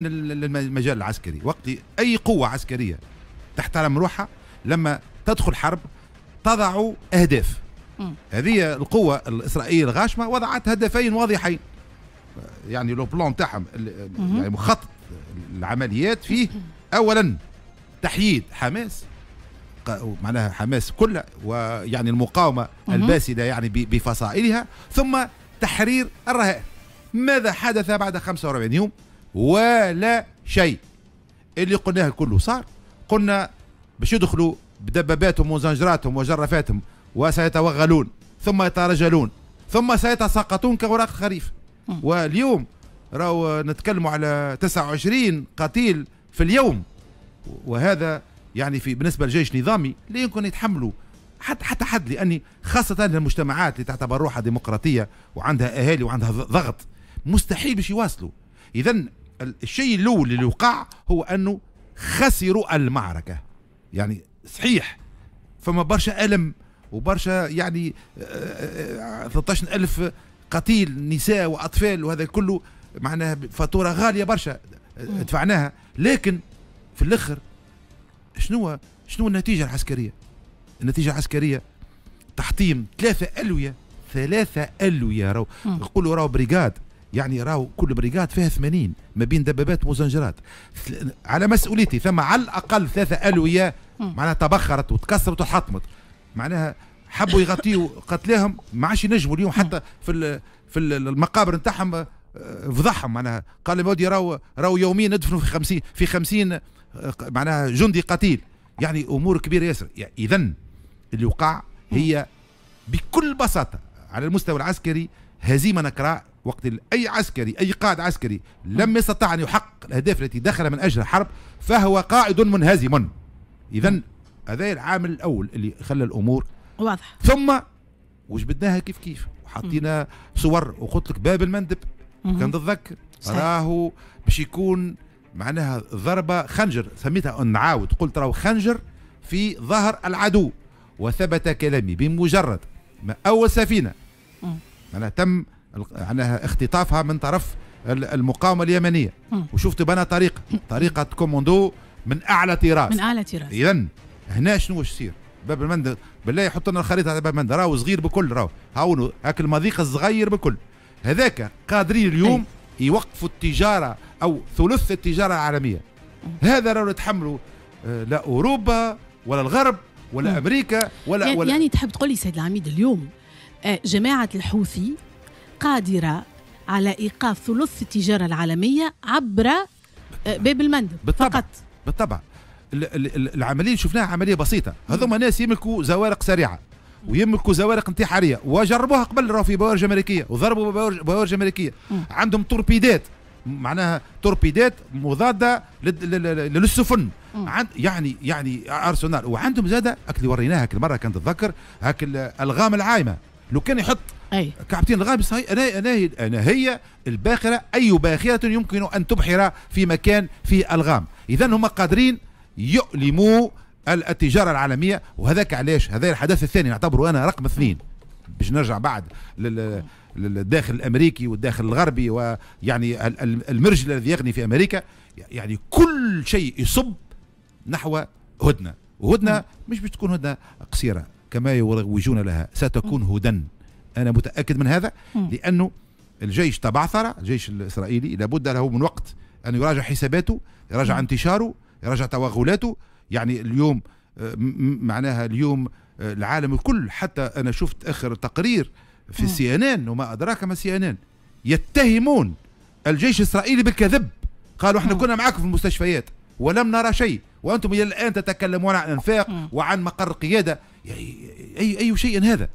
للمجال العسكري وقت أي قوة عسكرية تحترم روحها لما تدخل حرب تضع أهداف هذه القوة الإسرائيلية الغاشمة وضعت هدفين واضحين يعني لو بلون تاعهم يعني مخطط العمليات فيه أولا تحييد حماس معناها حماس كلها ويعني المقاومة الباسلة يعني بفصائلها ثم تحرير الرهائن ماذا حدث بعد 45 يوم ولا شيء اللي قلناه كله صار قلنا باش يدخلوا بدباباتهم وزنجراتهم وجرافاتهم وسيتوغلون ثم يترجلون ثم سيتساقطون كأوراق الخريف واليوم راهو نتكلموا على 29 قتيل في اليوم وهذا يعني في بالنسبه للجيش النظامي لا يمكن يتحملوا حتى حتى حد لاني خاصه المجتمعات اللي تعتبر روحها ديمقراطيه وعندها اهالي وعندها ضغط مستحيل باش يواصلوا اذا الشيء الاول اللي وقع هو انه خسروا المعركه يعني صحيح فما برشا الم وبرشا يعني 13 آه، آه، آه، ألف قتيل نساء واطفال وهذا كله معناها فاتوره غاليه برشا دفعناها لكن في الاخر شنو شنو النتيجه العسكريه؟ النتيجه العسكريه تحطيم ثلاثه الويه ثلاثه الويه راهو نقولوا راهو بريغاد يعني راهو كل بريغاد فيها 80 ما بين دبابات وزنجرات على مسؤوليتي ثم على الاقل ثلاثه الويه معناها تبخرت وتكسرت وحطمت معناها حبوا يغطيوا قتلاهم ما عادش ينجموا اليوم حتى في في المقابر نتاعهم آه، فضحهم معناها قال لي راهو راهو يوميا ندفنوا في 50 في 50 آه، معناها جندي قتيل يعني امور كبيره ياسر يعني اذا اللي وقع هي بكل بساطه على المستوى العسكري هزيمه نكراء وقت أي عسكري أي قائد عسكري لم يستطع أن يحقق الأهداف التي دخل من أجلها حرب فهو قائد منهزم إذا هذا العامل الأول اللي خلى الأمور واضح ثم وجبدناها كيف كيف وحطينا صور وقلت لك باب المندب كان تتذكر راهو باش يكون معناها ضربة خنجر سميتها نعاود قلت راهو خنجر في ظهر العدو وثبت كلامي بمجرد ما أول سفينة معناها تم معناها يعني اختطافها من طرف المقاومه اليمنيه وشفت بنا طريقه طريقه كوموندو من اعلى طراز من اعلى طراز اذا هنا شنو واش يصير باب المندب بالله يحط لنا الخريطه على باب المندب راهو صغير بكل راهو هاو هاك المضيق الصغير بكل هذاك قادرين اليوم أي. يوقفوا التجاره او ثلث التجاره العالميه هذا راهو يتحملوا آه، لا اوروبا ولا الغرب ولا مم. امريكا ولا يعني, ولا يعني تحب تقول لي سيد العميد اليوم آه، جماعه الحوثي قادرة على إيقاف ثلث التجارة العالمية عبر آه، باب المندب بالطبع. فقط بالطبع العملية اللي شفناها عملية بسيطة هذوما ناس يملكوا زوارق سريعة ويملكوا زوارق انتحارية وجربوها قبل راهو في بوارج أمريكية وضربوا بوارج أمريكية عندهم توربيدات معناها توربيدات مضاده للسفن عند يعني يعني ارسنال وعندهم زاده اللي وريناها كل مره كانت اتذكر هاك الالغام العايمه لو كان يحط أي. كعبتين الغابس صحيح أنا, أنا, هي أنا هي الباخرة أي باخرة يمكن أن تبحر في مكان في الغام إذا هم قادرين يؤلموا التجارة العالمية وهذاك علاش هذا الحدث الثاني نعتبره أنا رقم اثنين باش نرجع بعد لل... للداخل الامريكي والداخل الغربي ويعني المرجل الذي يغني في امريكا يعني كل شيء يصب نحو هدنه وهدنه مش بتكون تكون هدنه قصيره كما يروجون لها ستكون هدى أنا متأكد من هذا لأنه الجيش تبعثر الجيش الإسرائيلي لابد له من وقت أن يراجع حساباته يراجع انتشاره يراجع توغلاته يعني اليوم آه، معناها اليوم آه، العالم الكل حتى أنا شفت آخر تقرير في سي ان ان وما أدراك ما سي ان ان يتهمون الجيش الإسرائيلي بالكذب قالوا احنا كنا معاكم في المستشفيات ولم نرى شيء وانتم الى الان تتكلمون عن انفاق وعن مقر قياده يعني اي اي شيء هذا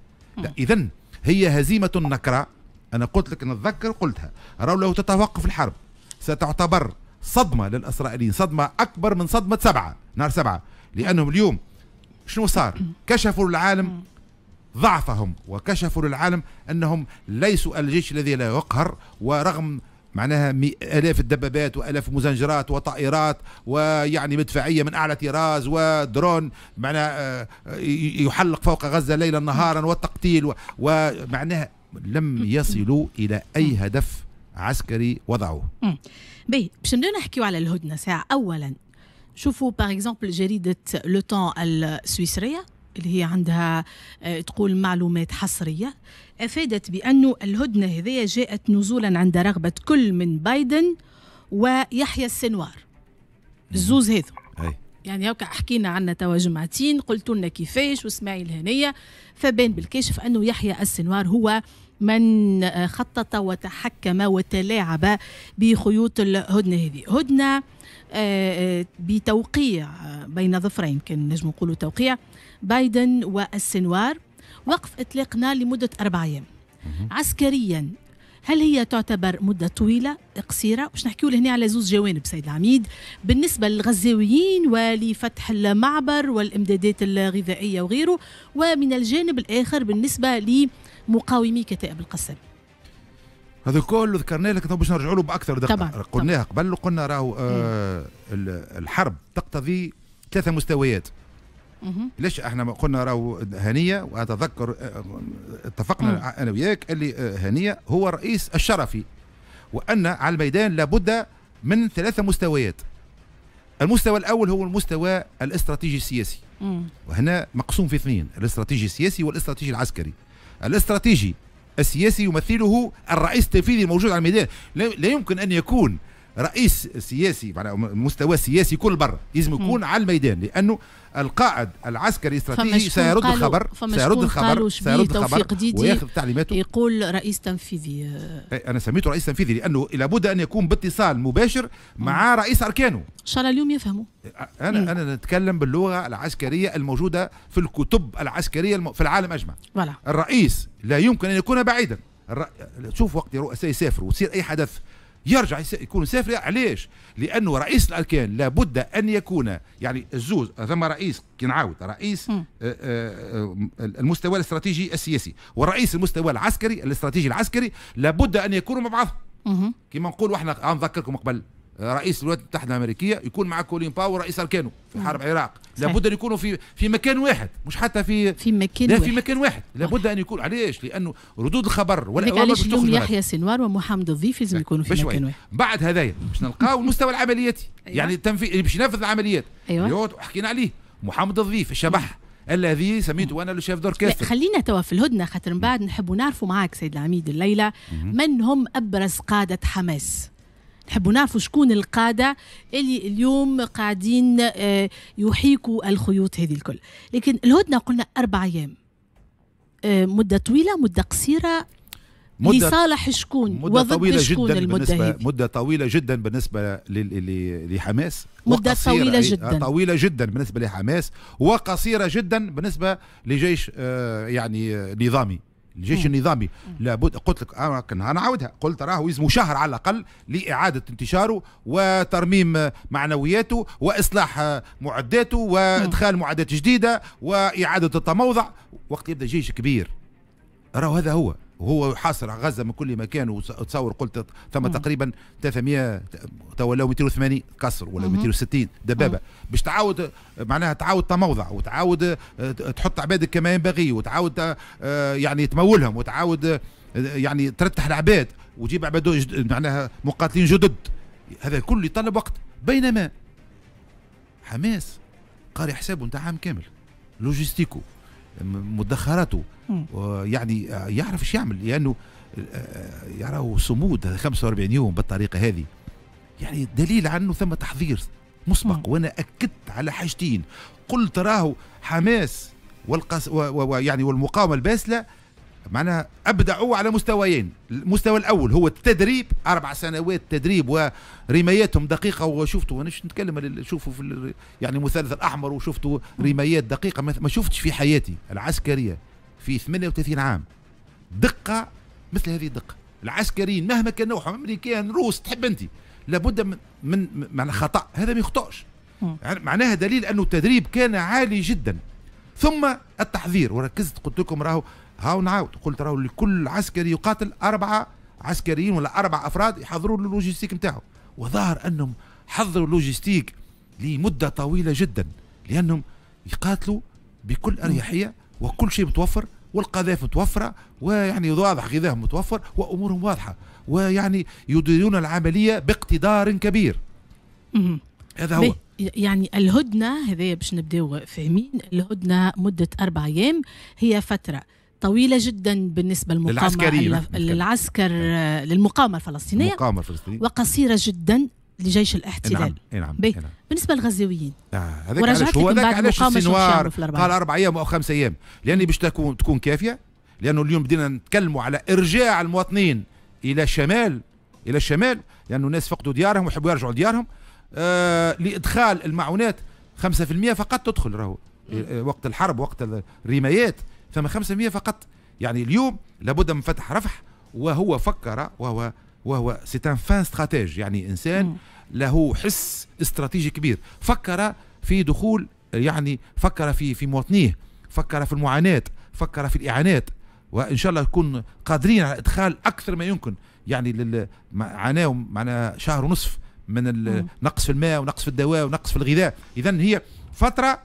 اذا هي هزيمة نكرة أنا قلت لك نتذكر قلتها راهو لو تتوقف الحرب ستعتبر صدمة للإسرائيليين صدمة أكبر من صدمة سبعة نهار سبعة لأنهم اليوم شنو صار كشفوا للعالم ضعفهم وكشفوا للعالم أنهم ليسوا الجيش الذي لا يقهر ورغم معناها الاف الدبابات والاف مزنجرات وطائرات ويعني مدفعيه من اعلى طراز ودرون معناها آه، يحلق فوق غزه ليلا نهارا والتقتيل ومعناها لم يصلوا الى اي هدف عسكري وضعوه. باهي باش نبداو نحكيو على الهدنه ساعه اولا شوفوا باغ اكزومبل جريده لو السويسريه اللي هي عندها آه، تقول معلومات حصرية أفادت بأنه الهدنة هذه جاءت نزولا عند رغبة كل من بايدن ويحيى السنوار نعم. الزوز هذو يعني هكا حكينا عنا توا جمعتين قلت لنا كيفاش واسماعيل هنيه فبان بالكاشف انه يحيى السنوار هو من آه، خطط وتحكم وتلاعب بخيوط الهدنه هذه هدنه آه، بتوقيع بين ظفرين كان نجم نقولوا توقيع بايدن والسنوار وقف إطلاق نار لمدة أربع أيام عسكريا هل هي تعتبر مدة طويلة قصيرة باش نحكيو لهنا على زوز جوانب سيد العميد بالنسبة للغزاويين ولفتح المعبر والإمدادات الغذائية وغيره ومن الجانب الآخر بالنسبة لمقاومي كتائب القسام هذا كله ذكرنا لك باش نرجعوا له باكثر دقه طبعا. قلناها قبل قلنا راهو آه الحرب تقتضي ثلاثه مستويات ليش احنا قلنا راهو هنيه واتذكر آه، اتفقنا انا وياك اللي آه، هنيه هو الرئيس الشرفي وان على الميدان لابد من ثلاثه مستويات المستوى الاول هو المستوى الاستراتيجي السياسي وهنا مقسوم في اثنين الاستراتيجي السياسي والاستراتيجي العسكري الاستراتيجي السياسي يمثله الرئيس التنفيذي الموجود على الميدان لا يمكن ان يكون رئيس سياسي على مستوى سياسي كل برا لازم يكون على الميدان لانه القائد العسكري الاستراتيجي سيرد الخبر سيرد الخبر سيرد الخبر وياخذ تعليماته يقول رئيس تنفيذي انا سميته رئيس تنفيذي لانه لابد ان يكون باتصال مباشر مع رئيس اركانه ان شاء الله اليوم يفهموا انا مم. انا نتكلم باللغه العسكريه الموجوده في الكتب العسكريه في العالم اجمع ولا. الرئيس لا يمكن ان يكون بعيدا الر... شوف وقت رؤساء يسافروا وتصير اي حدث يرجع يكون سافر علاش؟ لانه رئيس الاركان لابد ان يكون يعني الزوز ثم رئيس كي نعاود رئيس آه، آه، آه، المستوى الاستراتيجي السياسي والرئيس المستوى العسكري الاستراتيجي العسكري لابد ان يكونوا مع بعض كما نقولوا احنا نذكركم قبل رئيس الولايات المتحده الامريكيه يكون مع كولين باور رئيس اركانه في حرب العراق لابد ان يكونوا في في مكان واحد مش حتى في في مكان لا في مكان واحد لابد ان يكون علاش لانه ردود الخبر ولا علاش اليوم يحيى سنوار ومحمد الضيف لازم يكونوا في مكان واحد بعد هذايا باش نلقاو المستوى العملياتي أيوة. يعني التنفيذ يعني باش ينفذ العمليات ايوه حكينا عليه محمد الضيف الشبح الذي سميته انا لو دور دوركستر خلينا توا في الهدنه خاطر من بعد نحبوا نعرفوا معاك سيد العميد الليله من هم ابرز قاده حماس نحبوا نعرفوا شكون القادة اللي اليوم قاعدين آه، يحيكوا الخيوط هذه الكل لكن الهدنة قلنا أربع أيام آه، مدة طويلة مدة قصيرة مدة لصالح شكون مدة طويلة شكون جدا بالنسبة مدة طويلة جدا بالنسبة لحماس مدة طويلة آه، جدا طويلة جدا بالنسبة لحماس وقصيرة جدا بالنسبة لجيش يعني نظامي الجيش النظامي لابد قلت لك انا نعاودها قلت راه يزمو شهر على الاقل لاعاده انتشاره وترميم معنوياته واصلاح معداته وادخال معدات جديده واعاده التموضع وقت يبدا جيش كبير راهو هذا هو وهو حاصر غزه من كل مكان وتصور قلت ثم تقريبا 300 ولا 280 كسر ولا 260 دبابه باش تعاود معناها تعاود تموضع وتعاود تحط عبادك كما ينبغي وتعاود آه، يعني تمولهم وتعاود آه، يعني ترتح العباد وتجيب عباد معناها مقاتلين جدد هذا كل يطلب وقت بينما حماس قاري حسابه نتاع عام كامل لوجيستيكو مدخراته يعني يعرف ايش يعمل لانه يعني يراه صمود 45 يوم بالطريقه هذه يعني دليل على انه ثم تحضير مسبق وانا اكدت على حاجتين قلت راهو حماس والقس ويعني والمقاومه الباسله معناها ابدعوا على مستويين المستوى الاول هو التدريب اربع سنوات تدريب ورمياتهم دقيقه وشفتوا انا نتكلم شوفوا في يعني المثلث الاحمر وشفتوا رميات دقيقه ما شفتش في حياتي العسكريه في 38 عام دقه مثل هذه الدقه العسكريين مهما كان نوعهم امريكان روس تحب انت لابد من من, من خطا هذا ما يخطاش يعني معناها دليل انه التدريب كان عالي جدا ثم التحذير وركزت قلت لكم راهو هاو نعاود قلت راهو لكل عسكري يقاتل أربعة عسكريين ولا أربع أفراد يحضروا له اللوجيستيك نتاعو وظهر أنهم حضروا اللوجيستيك لمدة طويلة جدا لأنهم يقاتلوا بكل أريحية وكل شيء متوفر والقذائف متوفرة ويعني واضح غذاهم متوفر وأمورهم واضحة ويعني يديرون العملية باقتدار كبير هذا هو يعني الهدنة هذايا باش نبداو فاهمين الهدنة مدة أربع أيام هي فترة طويلة جدا بالنسبة للمقاومة للعسكر نعم. للمقاومة الفلسطينية المقاومة الفلسطينية وقصيرة جدا لجيش الاحتلال نعم نعم،, نعم بالنسبه للغزاويين آه هذاك علاش هو هذاك قال اربع ايام او خمس ايام لان باش تكون تكون كافيه لانه اليوم بدينا نتكلموا على ارجاع المواطنين الى الشمال الى الشمال لانه الناس فقدوا ديارهم ويحبوا يرجعوا لديارهم آه، لادخال المعونات 5% فقط تدخل راهو آه، وقت الحرب وقت الرمايات فما 5% فقط يعني اليوم لابد من فتح رفح وهو فكر وهو وهو سيتان فان استراتيج يعني انسان له حس استراتيجي كبير فكر في دخول يعني فكر في في مواطنيه فكر في المعاناه فكر في الاعانات وان شاء الله نكون قادرين على ادخال اكثر ما يمكن يعني معناه معنا شهر ونصف من نقص في الماء ونقص في الدواء ونقص في الغذاء اذا هي فتره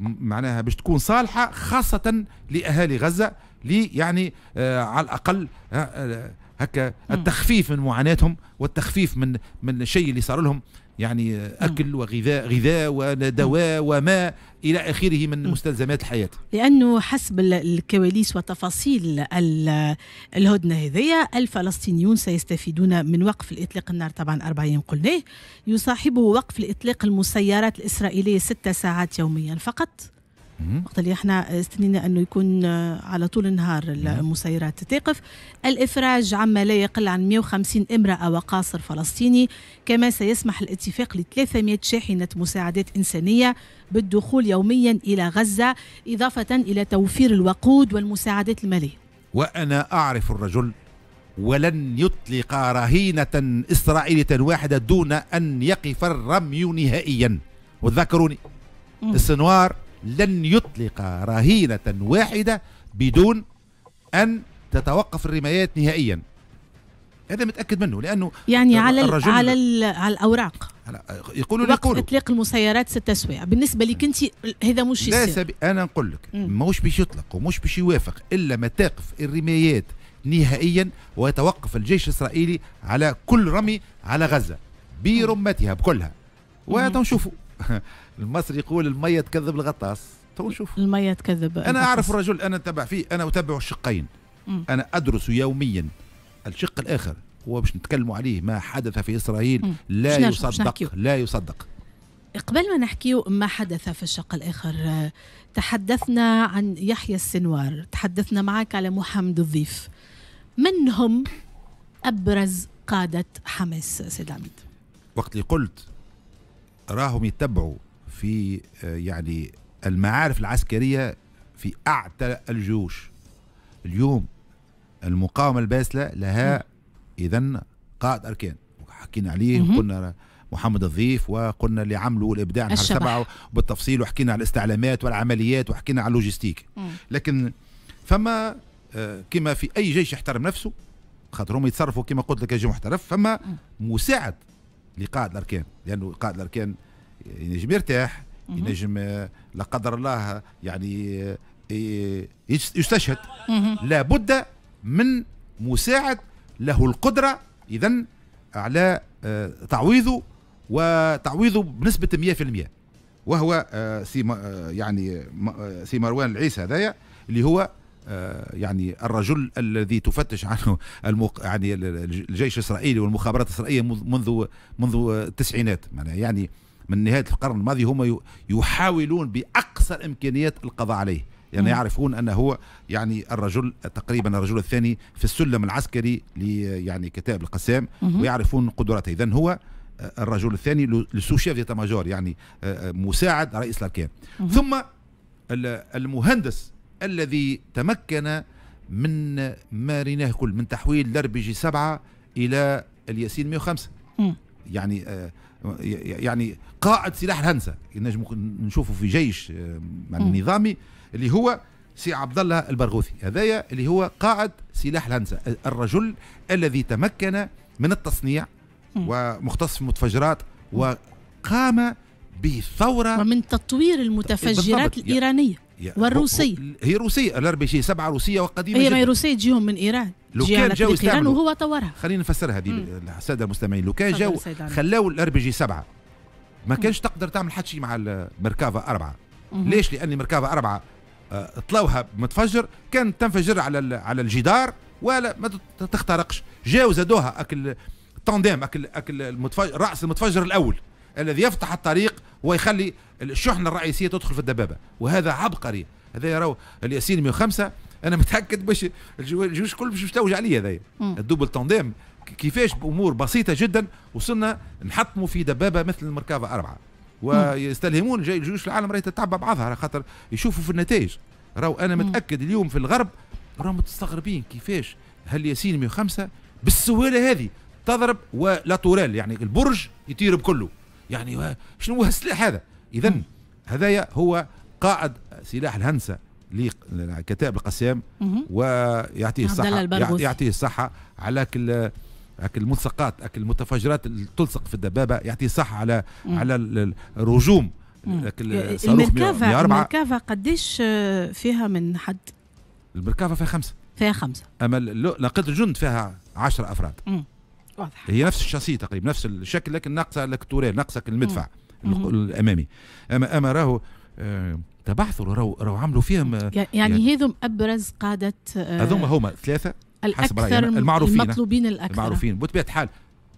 معناها باش تكون صالحه خاصه لاهالي غزه لي يعني آه على الاقل آه آه هكا التخفيف من معاناتهم والتخفيف من من الشيء اللي صار لهم يعني أكل وغذاء غذاء ودواء وماء إلى آخره من مستلزمات الحياة لأنه حسب الكواليس وتفاصيل الهدنة هذيا الفلسطينيون سيستفيدون من وقف الإطلاق النار طبعا 40 قلناه يصاحبه وقف الإطلاق المسيرات الإسرائيلية ست ساعات يوميا فقط وقت اللي احنا آه، استنينا انه يكون آه، على طول النهار نعم. المسيرات تقف الافراج عما لا يقل عن 150 امراه وقاصر فلسطيني كما سيسمح الاتفاق ل 300 شاحنه مساعدات انسانيه بالدخول يوميا الى غزه اضافه الى توفير الوقود والمساعدات الماليه وانا اعرف الرجل ولن يطلق رهينة إسرائيلية واحدة دون أن يقف الرمي نهائيا وتذكروني السنوار لن يطلق رهينة واحدة بدون أن تتوقف الرمايات نهائيا هذا متأكد منه لأنه يعني على على, على الأوراق يقولوا وقف يقولوا إطلاق المسيرات ستة سوايع بالنسبة لك أنت هذا مش لا أنا نقول لك مش باش يطلق ومش باش يوافق إلا ما تقف الرمايات نهائيا ويتوقف الجيش الإسرائيلي على كل رمي على غزة برمتها بكلها وتنشوفوا المصري يقول الميه تكذب الغطاس تو نشوف الميه تكذب انا الغطاس. اعرف الرجل انا اتبع فيه انا اتبع الشقين مم. انا ادرس يوميا الشق الاخر هو باش نتكلموا عليه ما حدث في اسرائيل مم. لا يصدق لا يصدق قبل ما نحكي ما حدث في الشق الآخر تحدثنا عن يحيى السنوار تحدثنا معك على محمد الضيف من هم أبرز قادة حماس سيد عميد وقت اللي قلت راهم يتبعوا في آه، يعني المعارف العسكرية في أعتى الجيوش اليوم المقاومة الباسلة لها إذا قائد أركان حكينا عليه وقلنا محمد الضيف وقلنا اللي عملوا الابداع نهار سبعه بالتفصيل وحكينا على الاستعلامات والعمليات وحكينا على اللوجستيك لكن فما آه، كما في اي جيش يحترم نفسه خاطر هم يتصرفوا كما قلت لك جيش محترف فما مساعد لقائد الاركان لانه قائد الاركان ينجم يرتاح ينجم آه، لا قدر الله يعني آه، يستشهد لابد من مساعد له القدرة إذا على آه، تعويضه وتعويضه بنسبة 100% وهو سي يعني سي مروان العيسى هذايا اللي هو يعني الرجل الذي تفتش عنه المق... يعني الجيش الاسرائيلي والمخابرات الاسرائيليه منذ منذ التسعينات يعني من نهاية القرن الماضي هم يحاولون بأقصى الإمكانيات القضاء عليه يعني يعرفون أنه هو يعني الرجل تقريبا الرجل الثاني في السلم العسكري ل يعني كتاب القسام ويعرفون قدراته إذا هو آه، الرجل الثاني لسوشيف ديتا ماجور يعني آه، آه، مساعد رئيس الأركان ثم المهندس الذي تمكن من ما كل من تحويل الاربجي 7 الى الياسين 105 يعني آه يعني قائد سلاح الهنسه نجم نشوفه في جيش آه، نظامي اللي هو سي عبد الله البرغوثي هذايا اللي هو قائد سلاح الهنسه الرجل الذي تمكن من التصنيع ومختص في المتفجرات وقام بثوره ومن تطوير المتفجرات الايرانيه والروسية هي روسية جي سبعة روسية وقديمة هي ما هي روسية تجيهم من إيران لو كان جاو ايران وهو طورها خلينا نفسرها هذه السادة المستمعين لو كان جاو خلاو بي جي سبعة ما كانش تقدر تعمل حتى شيء مع المركافة أربعة مم. ليش لأن المركافة أربعة آه، طلوها متفجر كانت تنفجر على على الجدار ولا ما تخترقش جاو زادوها أكل طاندام أكل أكل المتفجر رأس المتفجر الأول الذي يفتح الطريق ويخلي الشحنه الرئيسيه تدخل في الدبابه وهذا عبقري هذا يراو الياسين 105 انا متاكد باش الجيوش الكل باش توجع عليا هذايا الدوبل تونديم كيفاش بامور بسيطه جدا وصلنا نحطموا في دبابه مثل المركبه اربعه ويستلهمون جاي الجيوش العالم راهي تتعب بعضها على خاطر يشوفوا في النتائج راهو انا متاكد اليوم في الغرب راهم متستغربين كيفاش هل ياسين 105 بالسهوله هذه تضرب ولا تورال يعني البرج يطير بكله يعني شنو هو السلاح هذا اذا هذايا هو قائد سلاح الهندسه لكتاب القسام ويعطيه الصحه يعطيه الصحه على كل هاك الملصقات هاك المتفجرات اللي تلصق في الدبابه يعطيه الصحه على مم. على الرجوم المركافة المركافة قديش فيها من حد؟ المركافة فيها خمسة فيها خمسة أما نقلت الجند فيها عشرة أفراد مم. واضح. هي نفس الشاسيه تقريبا نفس الشكل لكن ناقصه الكتورين ناقصك المدفع الامامي اما اما راهو آه تبعثروا راهو راهو عملوا فيهم آه، يعني, يعني هذم ابرز قاده آه، هذوما هما ثلاثه حسب رأيي المعروفين المطلوبين الاكثر المعروفين بطبيعه الحال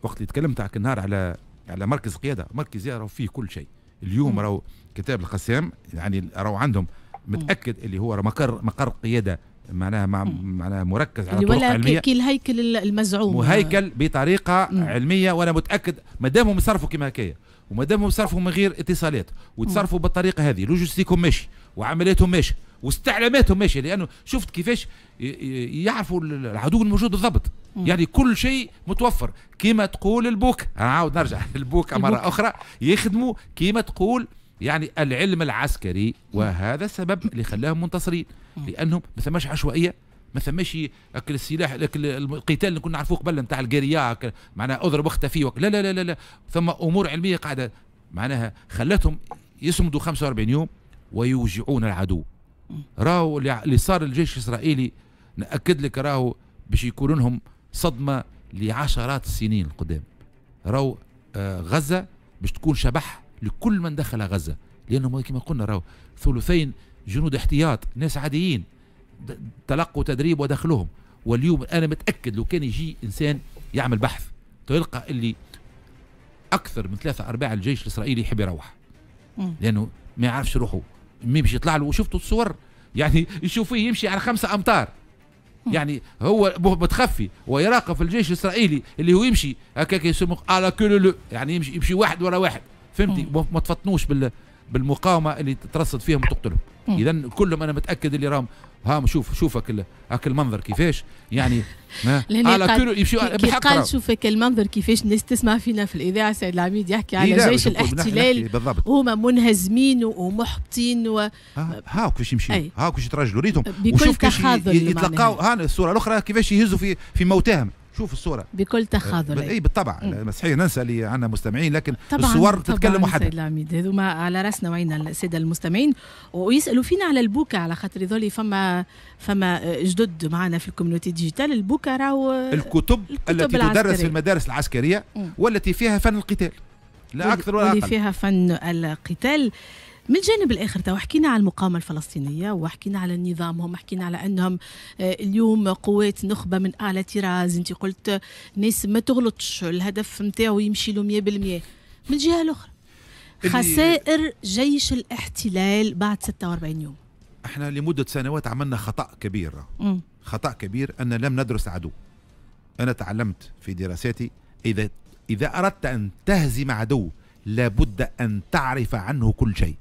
وقت اللي تكلمت على النهار على على مركز قياده مركز راهو فيه كل شيء اليوم راهو كتاب القسام يعني راهو عندهم متاكد اللي هو مقر مقر قياده معناها مع إيه. معناها مركز على يعني طرق علميه كي الهيكل المزعوم وهيكل بطريقه مم. علميه وانا متاكد ما دامهم يصرفوا كما هكايا وما دامهم يصرفوا من غير اتصالات وتصرفوا بالطريقه هذه لوجستيكهم ماشي وعملياتهم ماشي واستعلاماتهم ماشي لانه شفت كيفاش يعرفوا العدو الموجود بالضبط يعني كل شيء متوفر كما تقول البوك انا عاود نرجع البوك مره اخرى يخدموا كما تقول يعني العلم العسكري وهذا السبب اللي خلاهم منتصرين لانهم ما ثماش عشوائيه ما ثماش اكل السلاح اكل القتال اللي كنا نعرفوه قبل نتاع القريه معناها اضرب واختفي لا لا لا لا ثم امور علميه قاعده معناها خلتهم يصمدوا 45 يوم ويوجعون العدو راهو اللي صار الجيش الاسرائيلي ناكد لك راهو باش يكون لهم صدمه لعشرات السنين القدام راهو آه، غزه باش تكون شبح لكل من دخل غزة لأنهم كما قلنا راهو ثلثين جنود احتياط ناس عاديين تلقوا تدريب ودخلهم واليوم أنا متأكد لو كان يجي إنسان يعمل بحث تلقى اللي أكثر من ثلاثة أرباع الجيش الإسرائيلي يحب يروح لأنه ما يعرفش روحه مين باش يطلع له وشفتوا الصور يعني يشوف فيه يمشي على خمسة أمتار يعني هو متخفي ويراقب الجيش الإسرائيلي اللي هو يمشي هكاك يسموه على كل يعني يمشي يمشي واحد ورا واحد فهمتي وما تفطنوش بال بالمقاومه اللي ترصد فيهم وتقتلهم اذا كلهم انا متاكد اللي راهم ها شوف شوفك هاك المنظر كيفاش يعني على كل يمشي بالحق قال شوفك المنظر كيفاش الناس تسمع فينا في الاذاعه سيد العميد يحكي على إيه، جيش الاحتلال هما منهزمين ومحبطين و هاو كيفاش يمشي ها كيفاش يترجلوا ريتهم وشوف كيفاش يتلقاو ها الصوره الاخرى كيفاش يهزوا في في موتاهم شوف الصوره بكل آه، تخاذل اي بالطبع صحيح إيه. ننسى اللي عندنا مستمعين لكن طبعاً الصور طبعاً تتكلم وحدها طبعا العميد هذوما على راسنا وعينا الساده المستمعين ويسالوا فينا على البوكا على خاطر ذولي فما فما جدد معنا في الكوميونيتي ديجيتال البوكا راهو الكتب, الكتب التي العسكرية. تدرس في المدارس العسكريه والتي فيها فن القتال لا اكثر ولا اقل فيها فن القتال من الجانب الاخر تو حكينا على المقاومه الفلسطينيه وحكينا على نظامهم حكينا على انهم آه، اليوم قوات نخبه من اعلى طراز انت قلت ناس ما تغلطش الهدف نتاعو يمشي له 100% من الجهه الاخرى خسائر جيش الاحتلال بعد 46 يوم احنا لمده سنوات عملنا خطا كبير خطا كبير ان لم ندرس عدو انا تعلمت في دراساتي اذا اذا اردت ان تهزم عدو لابد ان تعرف عنه كل شيء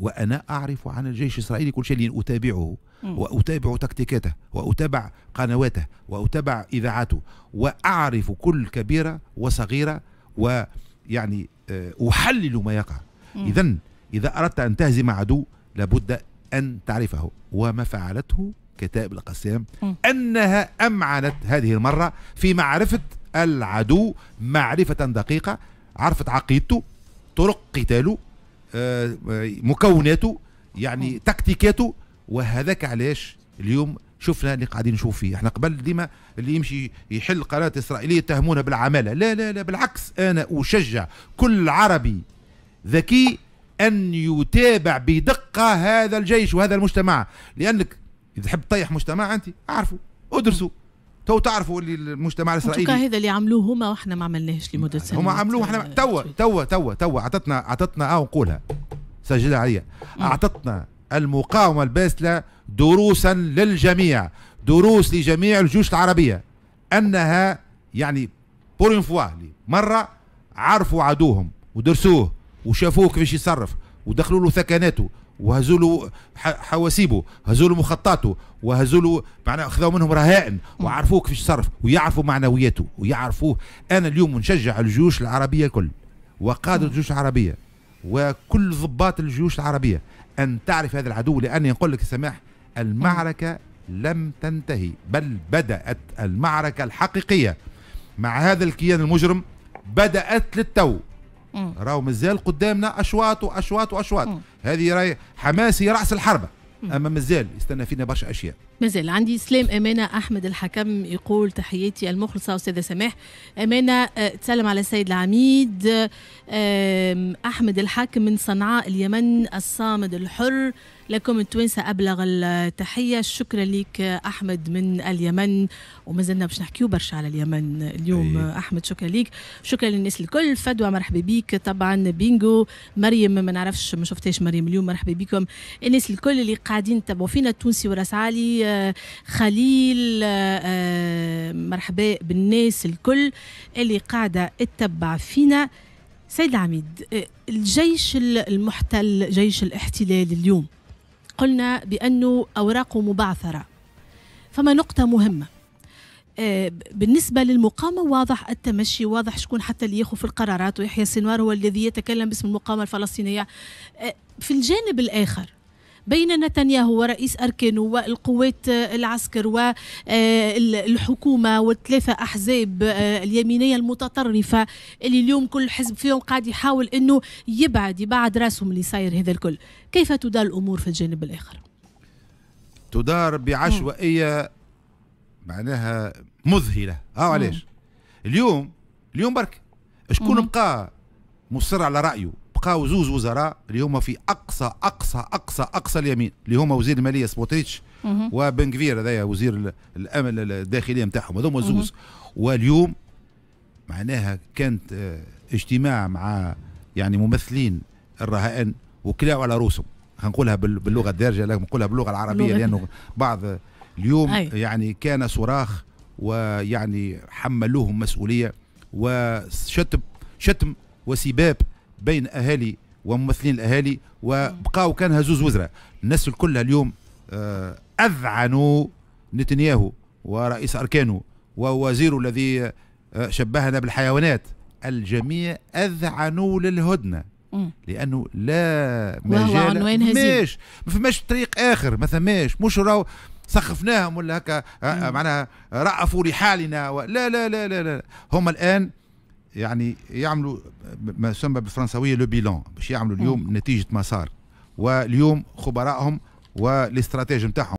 وأنا أعرف عن الجيش الإسرائيلي كل شيء أتابعه وأتابع تكتيكاته وأتابع قنواته وأتابع إذاعاته وأعرف كل كبيرة وصغيرة ويعني آه، أحلل ما يقع إذا إذا أردت أن تهزم عدو لابد أن تعرفه وما فعلته كتائب القسام أنها أمعنت هذه المرة في معرفة العدو معرفة دقيقة عرفت عقيدته طرق قتاله مكوناته يعني تكتيكاته وهذاك علاش اليوم شفنا اللي قاعدين نشوف فيه احنا قبل ديما اللي يمشي يحل قناه اسرائيليه يتهمونا بالعماله لا لا لا بالعكس انا اشجع كل عربي ذكي ان يتابع بدقه هذا الجيش وهذا المجتمع لانك اذا تحب تطيح مجتمع انت اعرفه ادرسه تو تعرفوا اللي المجتمع الاسرائيلي هذا اللي عملوه هما واحنا ما عملناهش لمده سنه هما عملوه احنا توا توا توا توا اعطتنا اعطتنا اه نقولها سجلها عليا اعطتنا المقاومه الباسله دروسا للجميع دروس لجميع الجيوش العربيه انها يعني بور فوا مره عرفوا عدوهم ودرسوه وشافوه كيفاش يتصرف ودخلوا له ثكناته وهزولوا حواسيبه هزولوا مخططاته وهزولوا معناه اخذوا منهم رهائن وعرفوه كيفاش صرف ويعرفوا معنوياته ويعرفوه انا اليوم نشجع الجيوش العربيه الكل وقاده الجيوش العربيه وكل ضباط الجيوش العربيه ان تعرف هذا العدو لاني نقول لك سماح المعركه لم تنتهي بل بدات المعركه الحقيقيه مع هذا الكيان المجرم بدات للتو راهو مازال قدامنا اشواط واشواط واشواط هذه راهي حماسي راس الحربه اما مازال يستنى فينا برشا اشياء مازال عندي سلام امانه احمد الحكم يقول تحياتي المخلصه استاذه سماح امانه آه، تسلم على السيد العميد احمد الحاكم من صنعاء اليمن الصامد الحر لكم التوانسة أبلغ التحية شكرا لك أحمد من اليمن ومازلنا باش نحكيو برشا على اليمن اليوم أيه. أحمد شكرا لك شكرا للناس الكل فدوى مرحبا بيك طبعا بينجو مريم ما نعرفش ما شفتهاش مريم اليوم مرحبا بكم الناس الكل اللي قاعدين تبعوا فينا التونسي وراس علي خليل مرحبا بالناس الكل اللي قاعدة تتبع فينا سيد عميد الجيش المحتل جيش الاحتلال اليوم قلنا بأنه أوراقه مبعثرة فما نقطة مهمة آه، بالنسبة للمقاومة واضح التمشي واضح شكون حتى اللي ياخذ في القرارات ويحيى السنوار هو الذي يتكلم باسم المقاومة الفلسطينية آه، في الجانب الآخر بين نتنياهو ورئيس أركينو والقوات العسكر والحكومة والثلاثة أحزاب اليمينية المتطرفة اللي اليوم كل حزب فيهم قاعد يحاول أنه يبعد يبعد راسهم اللي صاير هذا الكل كيف تدار الأمور في الجانب الآخر؟ تدار بعشوائية معناها مذهلة اه علاش اليوم اليوم برك شكون بقى مصر على رأيه لقاو زوز وزراء اللي هما في اقصى اقصى اقصى اقصى اليمين اللي هما وزير الماليه سبوتريتش كفير هذايا وزير الامن الداخليه نتاعهم هذوما زوز واليوم معناها كانت آه، اجتماع مع يعني ممثلين الرهائن وكلاو على روسهم هنقولها باللغه الدارجه لكن نقولها باللغه العربيه لانه بعض اليوم أيوة. يعني كان صراخ ويعني حملوهم مسؤوليه وشتم شتم وسباب بين اهالي وممثلين الاهالي وبقاو كانها زوز وزراء الناس الكل اليوم آه، اذعنوا نتنياهو ورئيس اركانه ووزيره الذي آه، شبهنا بالحيوانات الجميع اذعنوا للهدنه لانه لا مجال مش ما فماش طريق اخر ما فماش مش راهو سخفناهم ولا هكا آه، معناها رأفوا لحالنا و... لا لا لا لا, لا. هم الان يعني يعملوا ما يسمى بالفرنسويه لو بيلون باش يعملوا اليوم نتيجه مسار واليوم خبرائهم والاستراتيجي نتاعهم